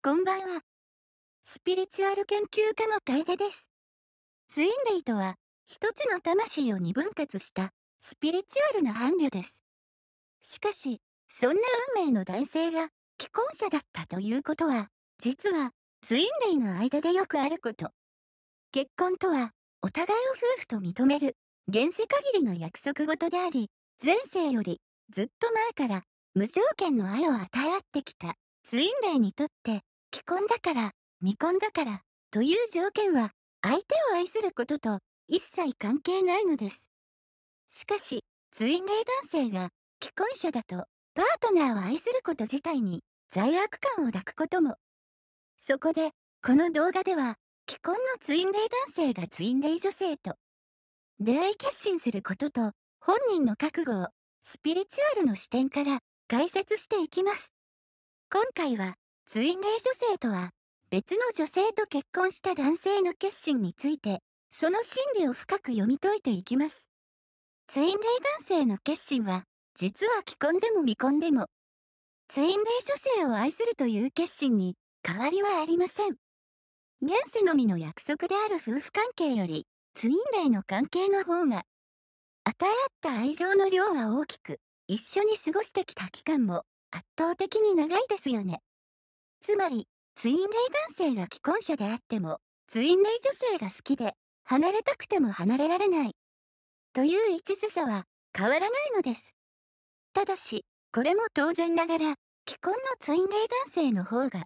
こんばんは。スピリチュアル研究家の楓です。ツインレイとは、一つの魂を二分割したスピリチュアルな伴侶です。しかし、そんな運命の男性が既婚者だったということは、実はツインレイの間でよくあること。結婚とは、お互いを夫婦と認める、現世限りの約束事であり、前世よりずっと前から無条件の愛を与え合ってきたツインレイにとって既婚だから未婚だからという条件は相手を愛することと一切関係ないのですしかし追霊男性が既婚者だとパートナーを愛すること自体に罪悪感を抱くこともそこでこの動画では既婚のツインレイ男性がツインレイ女性と出会い決心することと本人の覚悟をスピリチュアルの視点から解説していきます今回は追霊女性とは、別の女性と結婚した男性の決心について、その心理を深く読み解いていきます。ツインレイ男性の決心は、実は既婚でも未婚でも、ツインレイ女性を愛するという決心に変わりはありません。現世のみの約束である夫婦関係より、ツインレイの関係の方が、与え合った愛情の量は大きく、一緒に過ごしてきた期間も圧倒的に長いですよね。つまり、ツインレイ男性が既婚者であっても、ツインレイ女性が好きで、離れたくても離れられない。という一途さは変わらないのです。ただし、これも当然ながら、既婚のツインレイ男性の方が、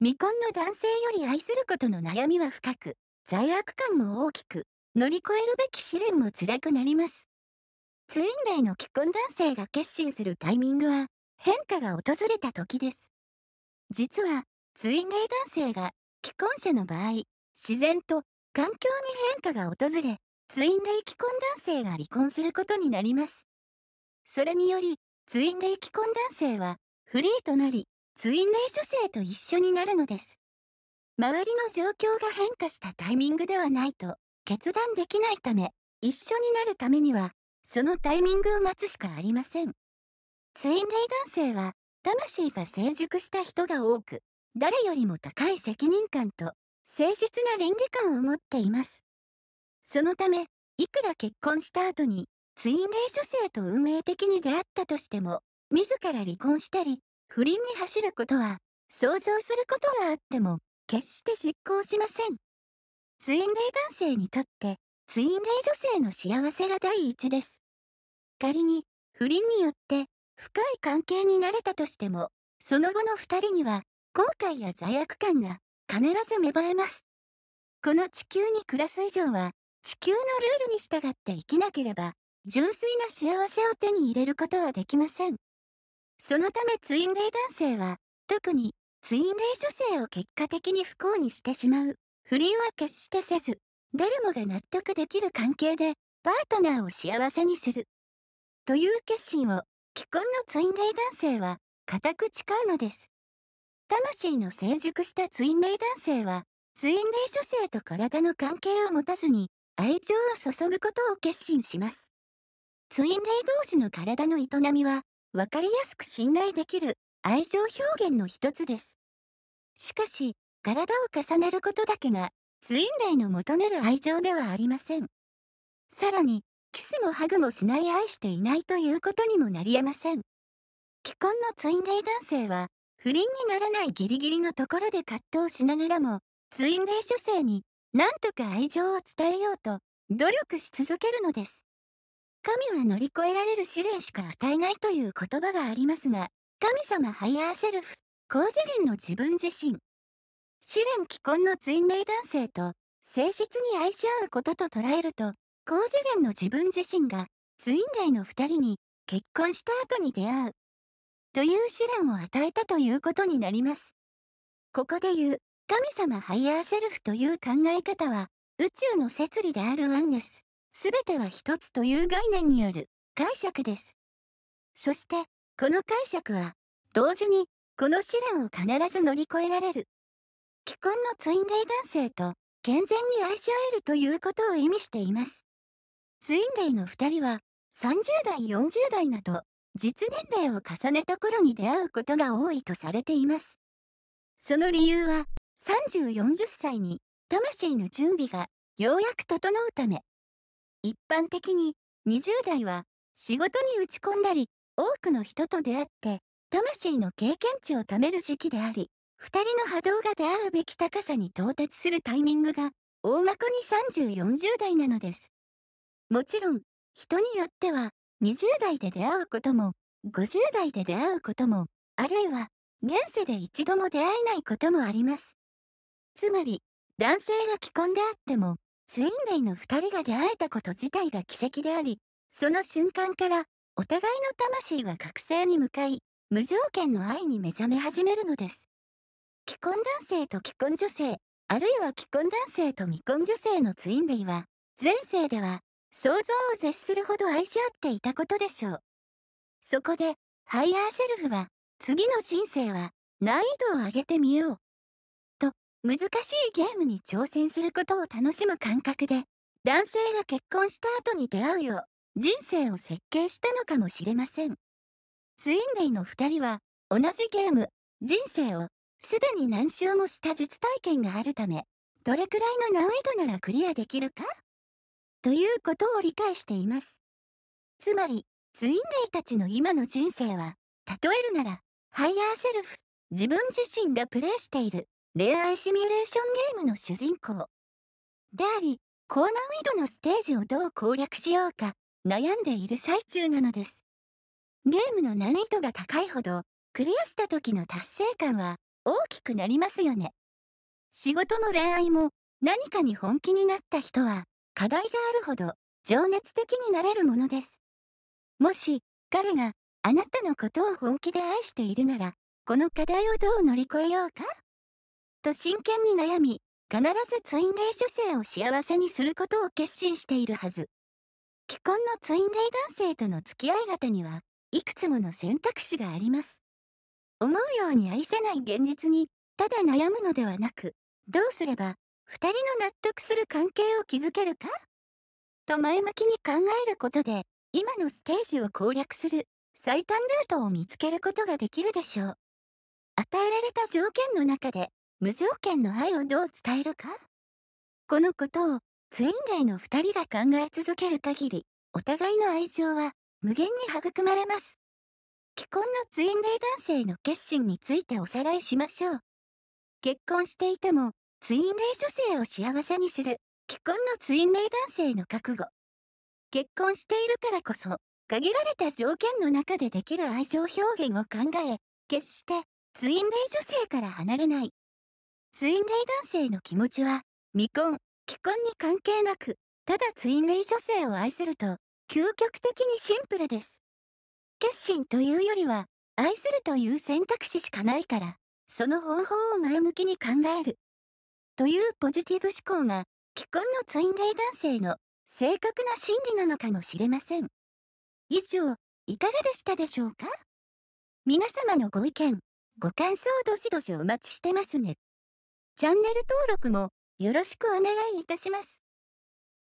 未婚の男性より愛することの悩みは深く、罪悪感も大きく、乗り越えるべき試練も辛くなります。ツインレイの既婚男性が決心するタイミングは、変化が訪れた時です。実はツインレイ男性が既婚者の場合自然と環境に変化が訪れツインレイ既婚男性が離婚することになります。それにより、ツインレイ既婚男性はフリーとなり、ツインレイ女性と一緒になるのです。周りの状況が変化したタイミングではないと決断できないため、一緒になるためには、そのタイミングを待つしかありません。ツインレイ男性は魂が成熟した人が多く、誰よりも高い責任感と誠実な倫理観を持っています。そのため、いくら結婚した後に、ツインレイ女性と運命的に出会ったとしても、自ら離婚したり、不倫に走ることは、想像することがあっても、決して実行しません。ツインレイ男性にとって、ツインレイ女性の幸せが第一です。仮に、不倫によって深い関係になれたとしても、その後の2人には後悔や罪悪感が必ず芽生えます。この地球に暮らす以上は、地球のルールに従って生きなければ、純粋な幸せを手に入れることはできません。そのためツインレイ男性は、特にツインレイ女性を結果的に不幸にしてしまう。不倫は決してせず、誰もが納得できる関係で、パートナーを幸せにする。という決心を既婚のツインレイ男性は固く誓うのです。魂の成熟したツインレイ男性は、ツインレイ女性と体の関係を持たずに、愛情を注ぐことを決心します。ツインレイ同士の体の営みは、わかりやすく信頼できる愛情表現の一つです。しかし、体を重ねることだけが、ツインレイの求める愛情ではありません。さらに、キスもハグもしない愛していないということにもなりえません。既婚のツインレイ男性は、不倫にならないギリギリのところで葛藤しながらも、ツインレイ女性に、なんとか愛情を伝えようと、努力し続けるのです。神は乗り越えられる試練しか与えないという言葉がありますが、神様ハイヤーセルフ、高次元の自分自身。試練既婚のツインレイ男性と、誠実に愛し合うことと捉えると、高次元の自分自身がツインレイの2人に結婚した後に出会うという試練を与えたということになります。ここで言う神様ハイヤーセルフという考え方は宇宙の摂理であるワンネス、全ては一つという概念による解釈です。そして、この解釈は、同時に、この試練を必ず乗り越えられる。既婚のツインレイ男性と健全に愛し合えるということを意味しています。ツインレイの2人は30代40代など実年齢を重ねた頃に出会うことが多いとされています。その理由は3040歳に魂の準備がようやく整うため。一般的に20代は仕事に打ち込んだり多くの人と出会って魂の経験値を貯める時期であり2人の波動が出会うべき高さに到達するタイミングが大まかに3040代なのです。もちろん、人によっては、20代で出会うことも、50代で出会うことも、あるいは、現世で一度も出会えないこともあります。つまり、男性が既婚であっても、ツインレイの2人が出会えたこと自体が奇跡であり、その瞬間から、お互いの魂が覚醒に向かい、無条件の愛に目覚め始めるのです。既婚男性と既婚女性、あるいは既婚男性と未婚女性のツインレイは、前世では想像を絶するほど愛し合っていたことでしょう。そこで、ハイヤーセルフは、次の人生は難易度を上げてみよう。と、難しいゲームに挑戦することを楽しむ感覚で、男性が結婚した後に出会うよう、人生を設計したのかもしれません。ツインレイの2人は、同じゲーム、人生を、すでに何周もした実体験があるため、どれくらいの難易度ならクリアできるかということを理解しています。つまり、ツインレイたちの今の人生は、例えるなら、ハイヤーセルフ、自分自身がプレイしている恋愛シミュレーションゲームの主人公。であり、高難易度のステージをどう攻略しようか悩んでいる最中なのです。ゲームの難易度が高いほど、クリアした時の達成感は大きくなりますよね。仕事も恋愛も何かに本気になった人は、課題があるほど情熱的になれるものです。もし彼があなたのことを本気で愛しているなら、この課題をどう乗り越えようかと真剣に悩み、必ずツインレイ女性を幸せにすることを決心しているはず。既婚のツインレイ男性との付き合い方には、いくつもの選択肢があります。思うように愛せない現実に、ただ悩むのではなく、どうすれば二人の納得する関係を築けるかと前向きに考えることで、今のステージを攻略する最短ルートを見つけることができるでしょう。与えられた条件の中で、無条件の愛をどう伝えるかこのことをツインレイの二人が考え続ける限り、お互いの愛情は無限に育まれます。既婚のツインレイ男性の決心についておさらいしましょう。結婚していても、ツインレイ女性を幸せにする、既婚のツインレイ男性の覚悟。結婚しているからこそ、限られた条件の中でできる愛情表現を考え、決してツインレイ女性から離れない。ツインレイ男性の気持ちは、未婚、既婚に関係なく、ただツインレイ女性を愛すると、究極的にシンプルです。決心というよりは、愛するという選択肢しかないから、その方法を前向きに考える。というポジティブ思考が既婚のツインレイ男性の正確な心理なのかもしれません。以上、いかがでしたでしょうか皆様のご意見、ご感想どしどしお待ちしてますね。チャンネル登録もよろしくお願いいたします。